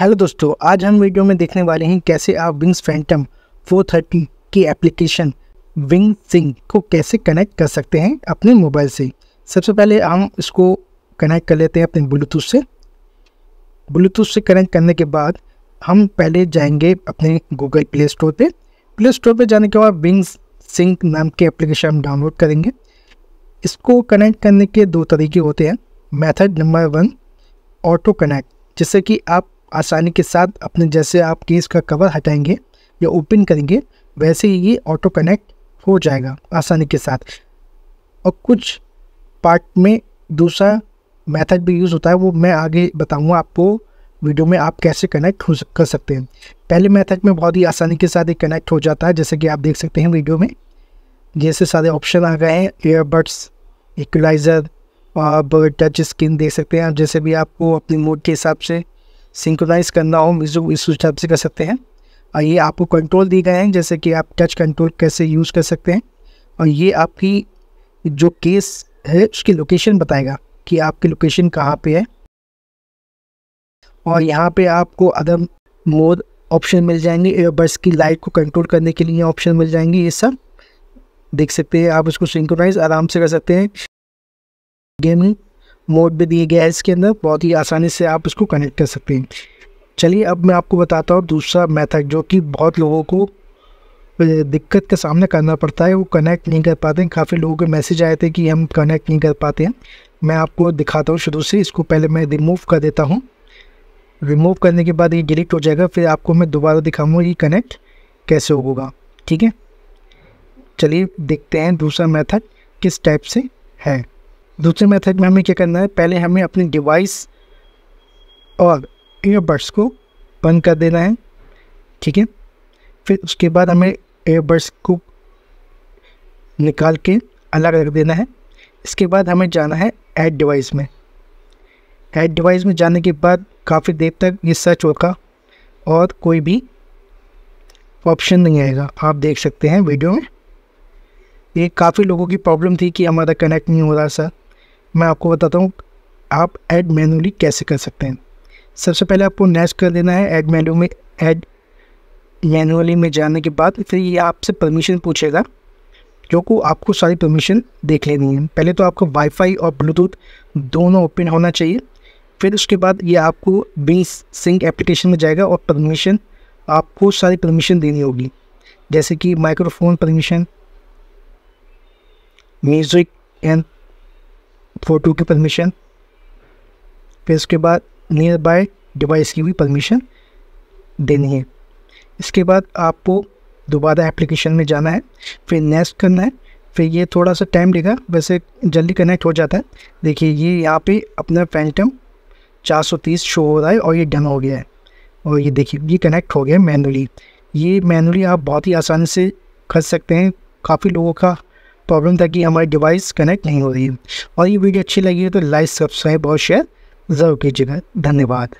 hello दोस्तों आज हम वीडियो में देखने वाले हैं कैसे आप विंग्स फैंटम 430 की एप्लीकेशन विंग सिंग को कैसे कनेक्ट कर सकते हैं अपने मोबाइल से सबसे पहले हम इसको कनेक्ट कर लेते हैं अपने ब्लूटूथ से ब्लूटूथ से कनेक्ट करने के बाद हम पहले जाएंगे अपने गूगल प्ले स्टोर पर प्ले स्टोर पर जाने के बाद विंग्स सिंक नाम के एप्लीकेशन हम डाउनलोड करेंगे इसको कनेक्ट करने के दो तरीके होते हैं method number one auto connect जिससे कि आप आसानी के साथ अपने जैसे आप केस का कवर हटाएंगे या ओपन करेंगे वैसे ही ये ऑटो कनेक्ट हो जाएगा आसानी के साथ और कुछ पार्ट में दूसरा मेथड भी यूज़ होता है वो मैं आगे बताऊंगा आपको वीडियो में आप कैसे कनेक्ट हो कर सकते हैं पहले मेथड में बहुत ही आसानी के साथ ये कनेक्ट हो जाता है जैसे कि आप देख सकते हैं वीडियो में जैसे सारे ऑप्शन आ गए हैं ईयरबड्स इक्वलाइज़र और टच स्क्रीन देख सकते हैं जैसे भी आपको अपनी मूड के हिसाब से सिंक्रोनाइज करना हो इस टाइप से कर सकते हैं और ये आपको कंट्रोल दिए गए हैं जैसे कि आप टच कंट्रोल कैसे यूज़ कर सकते हैं और ये आपकी जो केस है उसकी लोकेशन बताएगा कि आपकी लोकेशन कहाँ पे है और यहाँ पे आपको अदर मोड ऑप्शन मिल जाएंगे एयरबड्स की लाइट को कंट्रोल करने के लिए ऑप्शन मिल जाएंगे ये सब देख सकते हैं आप इसको सिंक्रोनाइज आराम से कर सकते हैं गेमिंग मोड भी दिया गया है इसके अंदर बहुत ही आसानी से आप इसको कनेक्ट कर सकते हैं चलिए अब मैं आपको बताता हूँ दूसरा मेथड जो कि बहुत लोगों को दिक्कत का सामना करना पड़ता है वो कनेक्ट नहीं कर पाते हैं काफ़ी लोगों के मैसेज आए थे कि हम कनेक्ट नहीं कर पाते हैं मैं आपको दिखाता हूँ शुरू से इसको पहले मैं रिमूव कर देता हूँ रिमूव करने के बाद ये डिलीट हो जाएगा फिर आपको मैं दोबारा दिखाऊँगा ये कनेक्ट कैसे होगा ठीक है चलिए देखते हैं दूसरा मेथड किस टाइप से है दूसरे मेथड में हमें क्या करना है पहले हमें अपनी डिवाइस और ईयरबड्स को बंद कर देना है ठीक है फिर उसके बाद हमें ईयरबड्स को निकाल के अलग रख देना है इसके बाद हमें जाना है ऐड डिवाइस में ऐड डिवाइस में जाने के बाद काफ़ी देर तक ये सर्च होगा और कोई भी ऑप्शन नहीं आएगा आप देख सकते हैं वीडियो में ये काफ़ी लोगों की प्रॉब्लम थी कि हमारा कनेक्ट नहीं हो रहा सर मैं आपको बताता हूँ आप ऐड मैनुअली कैसे कर सकते हैं सबसे पहले आपको नेस्ट कर देना है ऐड मैनू में ऐड मैनुअली में जाने के बाद फिर ये आपसे परमिशन पूछेगा जो को आपको सारी परमिशन देख लेनी है पहले तो आपको वाईफाई और ब्लूटूथ दोनों ओपन होना चाहिए फिर उसके बाद ये आपको बी सिंक एप्लीकेशन में जाएगा और परमिशन आपको सारी परमिशन देनी होगी जैसे कि microphone permission music and photo की परमिशन फिर उसके बाद नियर बाय डिवाइस की भी परमिशन देनी है इसके बाद आपको दोबारा एप्लीकेशन में जाना है फिर नेक्स्ट करना है फिर ये थोड़ा सा टाइम लेगा वैसे जल्दी कनेक्ट हो जाता है देखिए ये यहाँ पे अपना फैंटम 430 शो हो रहा है और ये डन हो गया है और ये देखिए ये कनेक्ट हो गया है मैनुअली ये मैनुअली आप बहुत ही आसानी से कर सकते हैं काफ़ी लोगों का प्रॉब्लम था कि हमारी डिवाइस कनेक्ट नहीं हो रही है और ये वीडियो अच्छी लगी है तो लाइक सब्सक्राइब और शेयर ज़रूर कीजिएगा धन्यवाद